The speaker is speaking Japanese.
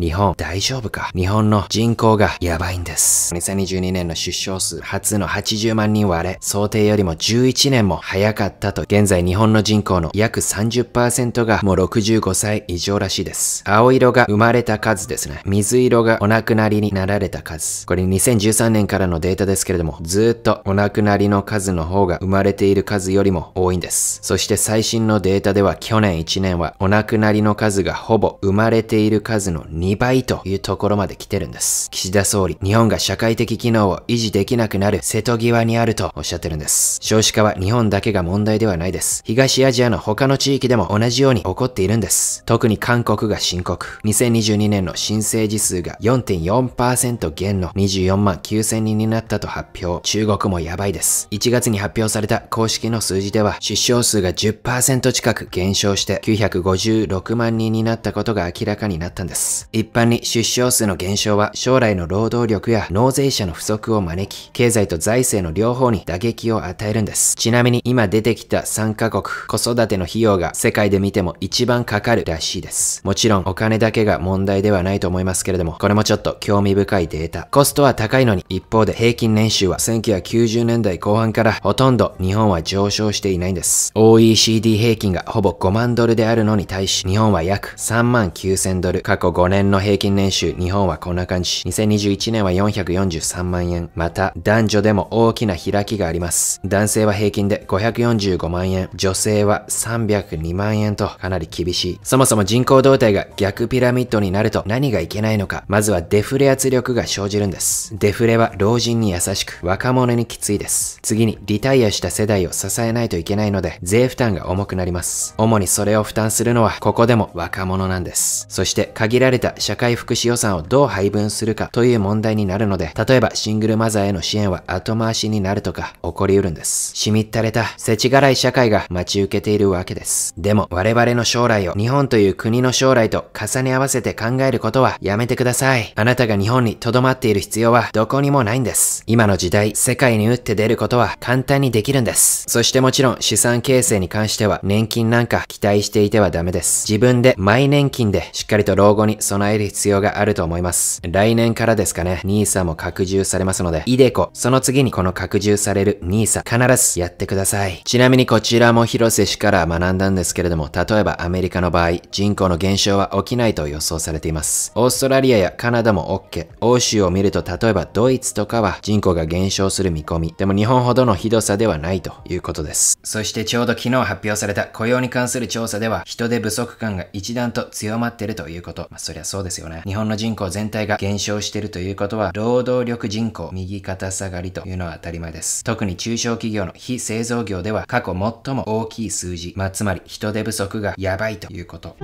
日本大丈夫か日本の人口がやばいんです。2022年の出生数初の80万人割れ、想定よりも11年も早かったと、現在日本の人口の約30%がもう65歳以上らしいです。青色が生まれた数ですね。水色がお亡くなりになられた数。これ2013年からのデータですけれども、ずっとお亡くなりの数の方が生まれている数よりも多いんです。そして最新のデータでは去年1年はお亡くなりの数がほぼ生まれている数の2 2倍というところまで来てるんです。岸田総理、日本が社会的機能を維持できなくなる瀬戸際にあるとおっしゃってるんです。少子化は日本だけが問題ではないです。東アジアの他の地域でも同じように起こっているんです。特に韓国が深刻。2022年の新生児数が4.4%減の24万9000人になったと発表。中国もやばいです。1月に発表された公式の数字では、出生数が10%近く減少して956万人になったことが明らかになったんです。一般に出生数の減少は将来の労働力や納税者の不足を招き、経済と財政の両方に打撃を与えるんです。ちなみに今出てきた3カ国、子育ての費用が世界で見ても一番かかるらしいです。もちろんお金だけが問題ではないと思いますけれども、これもちょっと興味深いデータ。コストは高いのに、一方で平均年収は1990年代後半からほとんど日本は上昇していないんです。OECD 平均がほぼ5万ドルであるのに対し、日本は約3万9000ドル、過去5年年の平均年収、日本はこんな感じ。2021年は443万円。また、男女でも大きな開きがあります。男性は平均で545万円、女性は302万円とかなり厳しい。そもそも人口動態が逆ピラミッドになると何がいけないのか。まずはデフレ圧力が生じるんです。デフレは老人に優しく、若者にきついです。次に、リタイアした世代を支えないといけないので、税負担が重くなります。主にそれを負担するのは、ここでも若者なんです。そして、限られたた社会福祉予算をどう配分するかという問題になるので、例えばシングルマザーへの支援は後回しになるとか起こりうるんです。しみったれた、世知辛い社会が待ち受けているわけです。でも我々の将来を日本という国の将来と重ね合わせて考えることはやめてください。あなたが日本に留まっている必要はどこにもないんです。今の時代、世界に打って出ることは簡単にできるんです。そしてもちろん資産形成に関しては年金なんか期待していてはダメです。自分で毎年金でしっかりと老後に備備える必要があると思います。来年からですかね、NISA も拡充されますので、イデコ、その次にこの拡充される NISA、必ずやってください。ちなみにこちらも広瀬氏から学んだんですけれども、例えばアメリカの場合、人口の減少は起きないと予想されています。オーストラリアやカナダも OK。欧州を見ると、例えばドイツとかは人口が減少する見込み。でも日本ほどのひどさではないということです。そしてちょうど昨日発表された雇用に関する調査では、人手不足感が一段と強まっているということ。まあ、そりゃそうですよね。日本の人口全体が減少しているということは、労働力人口右肩下がりというのは当たり前です。特に中小企業の非製造業では過去最も大きい数字、まあ、つまり人手不足がやばいということ。